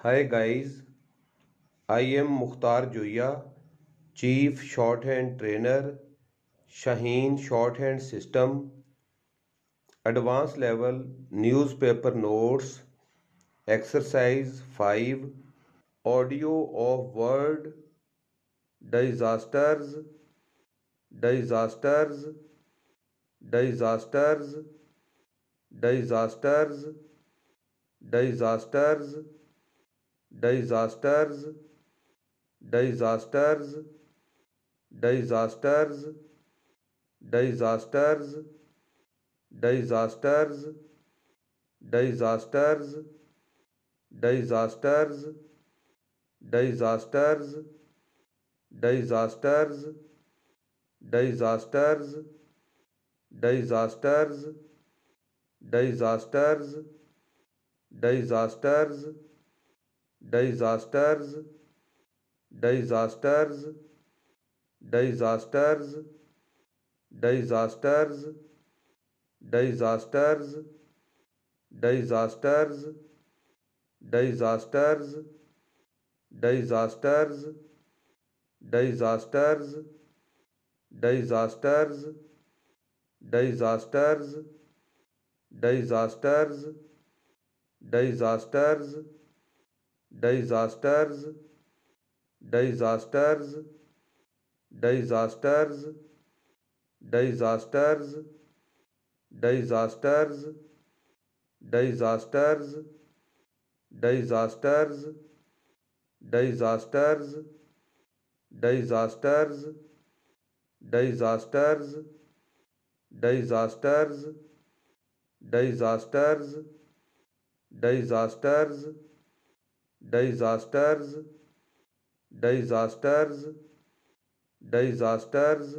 hi guys I am Mukhtar Zoya chief shorthand trainer Shaheen shorthand system advance level newspaper notes exercise five audio of word disasters disasters disasters disasters disasters disasters disasters disasters disasters disasters disasters disasters disasters disasters disasters disasters disasters disasters disasters disasters disasters disasters disasters disasters disasters disasters disasters disasters disasters disasters disasters disasters disasters disasters disasters disasters disasters disasters disasters disasters disasters disasters disasters disasters disasters disasters disasters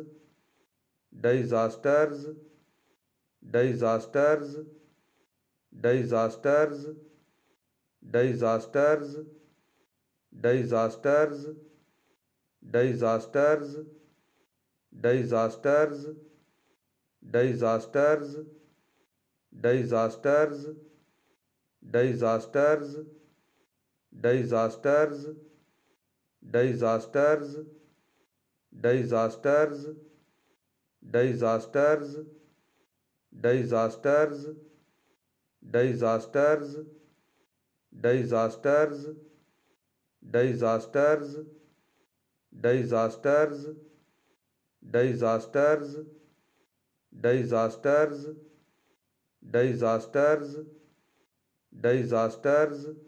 disasters disasters disasters disasters disasters disasters disasters disasters disasters disasters disasters disasters disasters disasters disasters disasters disasters disasters disasters disasters disasters disasters disasters